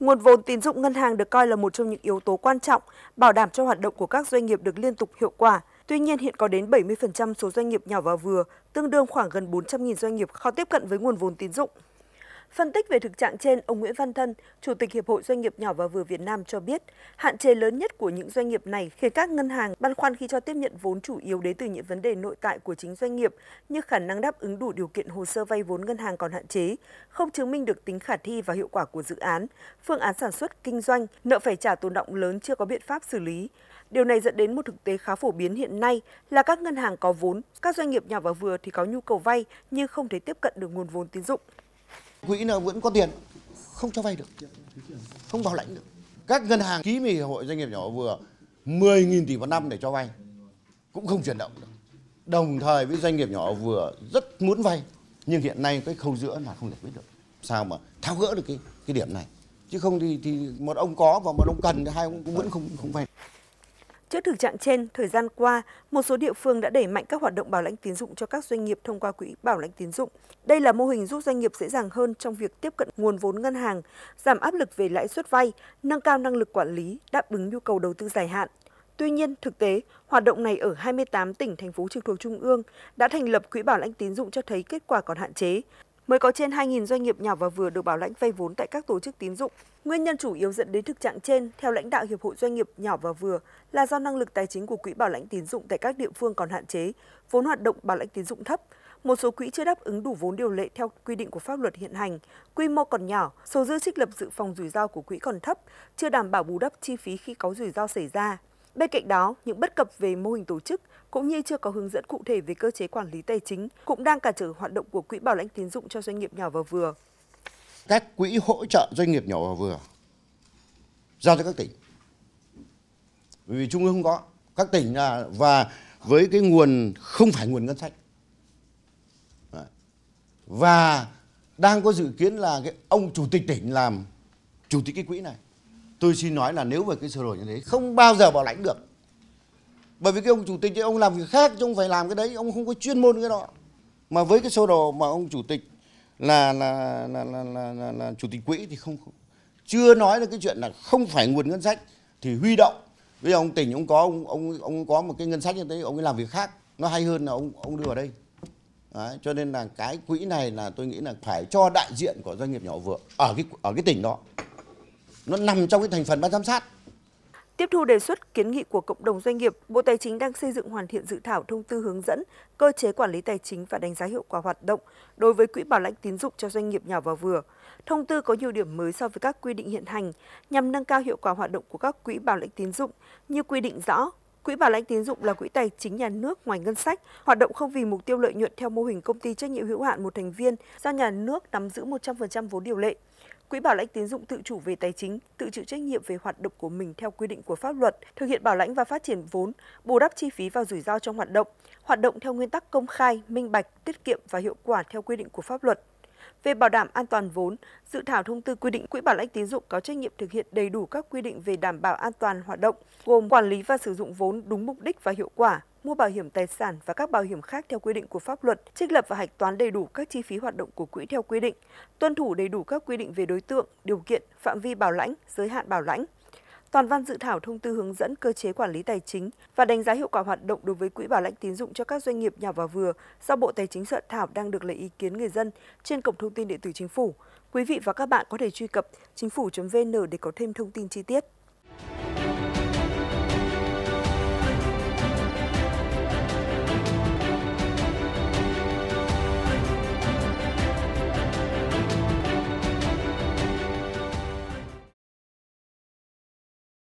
Nguồn vốn tín dụng ngân hàng được coi là một trong những yếu tố quan trọng, bảo đảm cho hoạt động của các doanh nghiệp được liên tục hiệu quả. Tuy nhiên, hiện có đến 70% số doanh nghiệp nhỏ và vừa, tương đương khoảng gần 400.000 doanh nghiệp khó tiếp cận với nguồn vốn tín dụng. Phân tích về thực trạng trên, ông Nguyễn Văn Thân, Chủ tịch Hiệp hội Doanh nghiệp nhỏ và vừa Việt Nam cho biết, hạn chế lớn nhất của những doanh nghiệp này khiến các ngân hàng băn khoăn khi cho tiếp nhận vốn chủ yếu đến từ những vấn đề nội tại của chính doanh nghiệp như khả năng đáp ứng đủ điều kiện hồ sơ vay vốn ngân hàng còn hạn chế, không chứng minh được tính khả thi và hiệu quả của dự án, phương án sản xuất kinh doanh, nợ phải trả tồn động lớn chưa có biện pháp xử lý. Điều này dẫn đến một thực tế khá phổ biến hiện nay là các ngân hàng có vốn, các doanh nghiệp nhỏ và vừa thì có nhu cầu vay nhưng không thể tiếp cận được nguồn vốn tín dụng quỹ nào vẫn có tiền không cho vay được không bảo lãnh được các ngân hàng ký với hội doanh nghiệp nhỏ vừa 10.000 tỷ một năm để cho vay cũng không chuyển động được đồng thời với doanh nghiệp nhỏ vừa rất muốn vay nhưng hiện nay cái khâu giữa là không giải quyết được sao mà tháo gỡ được cái cái điểm này chứ không thì thì một ông có và một ông cần thì hai ông cũng vẫn không không vay Trước thực trạng trên, thời gian qua, một số địa phương đã đẩy mạnh các hoạt động bảo lãnh tín dụng cho các doanh nghiệp thông qua quỹ bảo lãnh tín dụng. Đây là mô hình giúp doanh nghiệp dễ dàng hơn trong việc tiếp cận nguồn vốn ngân hàng, giảm áp lực về lãi suất vay, nâng cao năng lực quản lý, đáp ứng nhu cầu đầu tư dài hạn. Tuy nhiên, thực tế, hoạt động này ở 28 tỉnh thành phố trực thuộc trung ương đã thành lập quỹ bảo lãnh tín dụng cho thấy kết quả còn hạn chế mới có trên 2.000 doanh nghiệp nhỏ và vừa được bảo lãnh vay vốn tại các tổ chức tín dụng. Nguyên nhân chủ yếu dẫn đến thực trạng trên, theo lãnh đạo Hiệp hội Doanh nghiệp nhỏ và vừa, là do năng lực tài chính của quỹ bảo lãnh tín dụng tại các địa phương còn hạn chế, vốn hoạt động bảo lãnh tín dụng thấp, một số quỹ chưa đáp ứng đủ vốn điều lệ theo quy định của pháp luật hiện hành, quy mô còn nhỏ, số dư trích lập dự phòng rủi ro của quỹ còn thấp, chưa đảm bảo bù đắp chi phí khi có rủi ro xảy ra. Bên cạnh đó, những bất cập về mô hình tổ chức cũng như chưa có hướng dẫn cụ thể về cơ chế quản lý tài chính cũng đang cản trở hoạt động của quỹ bảo lãnh tín dụng cho doanh nghiệp nhỏ và vừa. Các quỹ hỗ trợ doanh nghiệp nhỏ và vừa giao cho các tỉnh. Bởi vì trung ương không có, các tỉnh là và với cái nguồn không phải nguồn ngân sách. Và đang có dự kiến là cái ông chủ tịch tỉnh làm chủ tịch cái quỹ này tôi xin nói là nếu về cái sửa đổi như thế không bao giờ bảo lãnh được bởi vì cái ông chủ tịch ấy, ông làm việc khác chứ ông phải làm cái đấy ông không có chuyên môn cái đó mà với cái sơ đồ mà ông chủ tịch là là là là, là, là, là chủ tịch quỹ thì không, không chưa nói được cái chuyện là không phải nguồn ngân sách thì huy động bây giờ ông tỉnh ông có ông ông ông có một cái ngân sách như thế ông ấy làm việc khác nó hay hơn là ông ông đưa vào đây Đấy, cho nên là cái quỹ này là tôi nghĩ là phải cho đại diện của doanh nghiệp nhỏ vừa ở cái ở cái tỉnh đó nó nằm trong cái thành phần ban giám sát. Tiếp thu đề xuất kiến nghị của cộng đồng doanh nghiệp, Bộ Tài chính đang xây dựng hoàn thiện dự thảo thông tư hướng dẫn cơ chế quản lý tài chính và đánh giá hiệu quả hoạt động đối với quỹ bảo lãnh tín dụng cho doanh nghiệp nhỏ và vừa. Thông tư có nhiều điểm mới so với các quy định hiện hành nhằm nâng cao hiệu quả hoạt động của các quỹ bảo lãnh tín dụng như quy định rõ Quỹ bảo lãnh tín dụng là quỹ tài chính nhà nước ngoài ngân sách, hoạt động không vì mục tiêu lợi nhuận theo mô hình công ty trách nhiệm hữu hạn một thành viên do nhà nước nắm giữ 100% vốn điều lệ. Quỹ bảo lãnh tín dụng tự chủ về tài chính, tự chịu trách nhiệm về hoạt động của mình theo quy định của pháp luật, thực hiện bảo lãnh và phát triển vốn, bù đắp chi phí và rủi ro trong hoạt động, hoạt động theo nguyên tắc công khai, minh bạch, tiết kiệm và hiệu quả theo quy định của pháp luật. Về bảo đảm an toàn vốn, dự thảo thông tư quy định quỹ bảo lãnh tín dụng có trách nhiệm thực hiện đầy đủ các quy định về đảm bảo an toàn hoạt động, gồm quản lý và sử dụng vốn đúng mục đích và hiệu quả, mua bảo hiểm tài sản và các bảo hiểm khác theo quy định của pháp luật, trích lập và hạch toán đầy đủ các chi phí hoạt động của quỹ theo quy định, tuân thủ đầy đủ các quy định về đối tượng, điều kiện, phạm vi bảo lãnh, giới hạn bảo lãnh toàn văn dự thảo thông tư hướng dẫn cơ chế quản lý tài chính và đánh giá hiệu quả hoạt động đối với quỹ bảo lãnh tín dụng cho các doanh nghiệp nhỏ và vừa do Bộ Tài chính soạn thảo đang được lấy ý kiến người dân trên cổng thông tin điện tử chính phủ. Quý vị và các bạn có thể truy cập chính phủ.vn để có thêm thông tin chi tiết.